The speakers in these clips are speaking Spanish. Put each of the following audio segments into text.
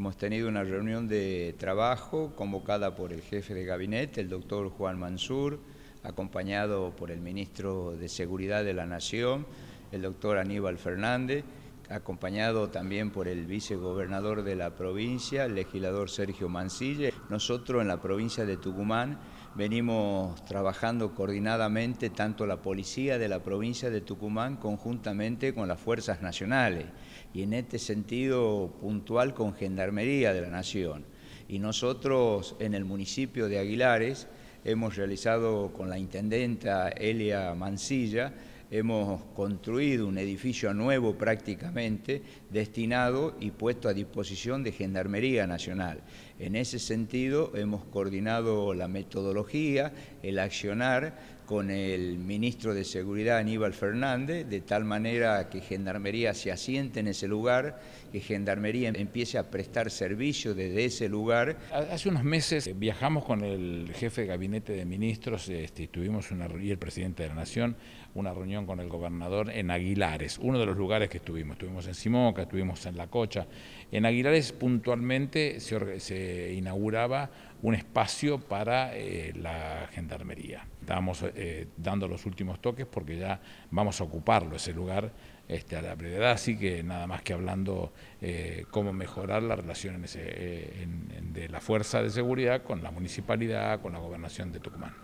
Hemos tenido una reunión de trabajo convocada por el jefe de gabinete, el doctor Juan Mansur, acompañado por el ministro de Seguridad de la Nación, el doctor Aníbal Fernández, acompañado también por el vicegobernador de la provincia, el legislador Sergio Mancille. Nosotros en la provincia de Tucumán venimos trabajando coordinadamente tanto la policía de la provincia de Tucumán conjuntamente con las fuerzas nacionales y en este sentido puntual con Gendarmería de la Nación. Y nosotros en el municipio de Aguilares hemos realizado con la intendenta Elia Mancilla hemos construido un edificio nuevo prácticamente destinado y puesto a disposición de Gendarmería Nacional. En ese sentido hemos coordinado la metodología, el accionar, con el ministro de Seguridad Aníbal Fernández, de tal manera que Gendarmería se asiente en ese lugar, que Gendarmería empiece a prestar servicio desde ese lugar. Hace unos meses viajamos con el jefe de gabinete de ministros, este, una, y el presidente de la Nación, una reunión con el gobernador en Aguilares, uno de los lugares que estuvimos. Estuvimos en Simoca, estuvimos en La Cocha. En Aguilares puntualmente se inauguraba un espacio para eh, la gendarmería. Estamos eh, dando los últimos toques porque ya vamos a ocuparlo ese lugar este, a la brevedad, así que nada más que hablando eh, cómo mejorar la relación de la fuerza de seguridad con la municipalidad, con la gobernación de Tucumán.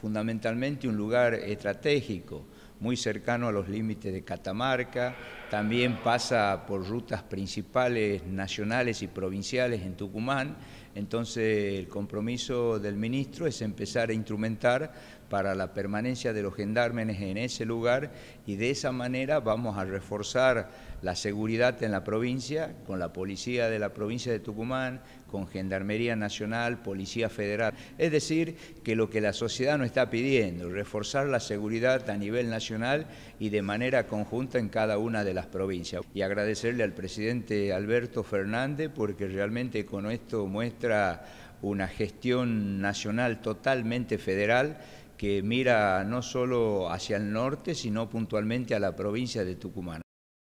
Fundamentalmente un lugar estratégico muy cercano a los límites de Catamarca, también pasa por rutas principales nacionales y provinciales en Tucumán, entonces el compromiso del ministro es empezar a instrumentar para la permanencia de los gendarmes en ese lugar y de esa manera vamos a reforzar la seguridad en la provincia con la policía de la provincia de Tucumán, con Gendarmería Nacional, Policía Federal. Es decir, que lo que la sociedad nos está pidiendo, reforzar la seguridad a nivel nacional y de manera conjunta en cada una de las provincias. Y agradecerle al presidente Alberto Fernández porque realmente con esto muestra una gestión nacional totalmente federal que mira no solo hacia el norte, sino puntualmente a la provincia de Tucumán.